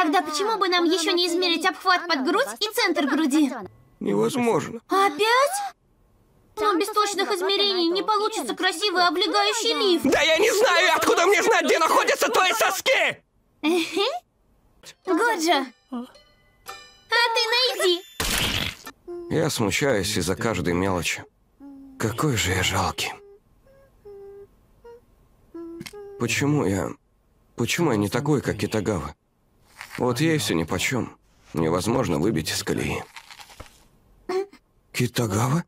Тогда почему бы нам еще не измерить обхват под грудь и центр груди? Невозможно. Опять? Но без точных измерений не получится красивый облегающий лифт. Да я не знаю, откуда мне знать, где находятся твои соски! Годжа, а ты найди. Я смущаюсь из-за каждой мелочи. Какой же я жалкий. Почему я... Почему я не такой, как Китагава? Вот ей все нипочем. Невозможно выбить из колеи. Китагава?